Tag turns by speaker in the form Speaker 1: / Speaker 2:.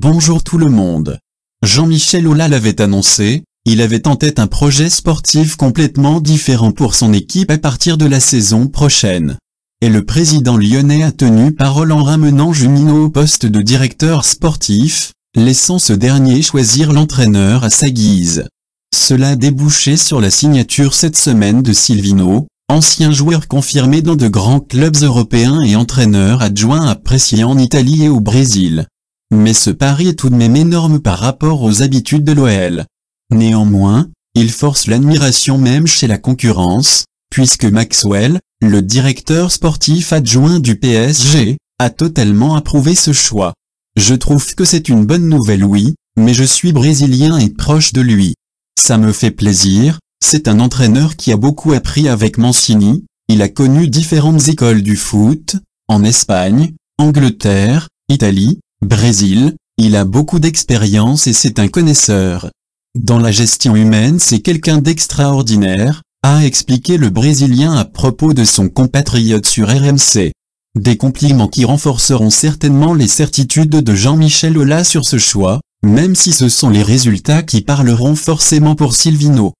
Speaker 1: Bonjour tout le monde. Jean-Michel Aulas l'avait annoncé, il avait en tête un projet sportif complètement différent pour son équipe à partir de la saison prochaine. Et le président lyonnais a tenu parole en ramenant Junino au poste de directeur sportif, laissant ce dernier choisir l'entraîneur à sa guise. Cela a débouché sur la signature cette semaine de Silvino, ancien joueur confirmé dans de grands clubs européens et entraîneur adjoint apprécié en Italie et au Brésil mais ce pari est tout de même énorme par rapport aux habitudes de l'OL. Néanmoins, il force l'admiration même chez la concurrence, puisque Maxwell, le directeur sportif adjoint du PSG, a totalement approuvé ce choix. Je trouve que c'est une bonne nouvelle oui, mais je suis brésilien et proche de lui. Ça me fait plaisir, c'est un entraîneur qui a beaucoup appris avec Mancini, il a connu différentes écoles du foot, en Espagne, Angleterre, Italie, Brésil, il a beaucoup d'expérience et c'est un connaisseur. Dans la gestion humaine c'est quelqu'un d'extraordinaire, a expliqué le Brésilien à propos de son compatriote sur RMC. Des compliments qui renforceront certainement les certitudes de Jean-Michel Aulas sur ce choix, même si ce sont les résultats qui parleront forcément pour Silvino.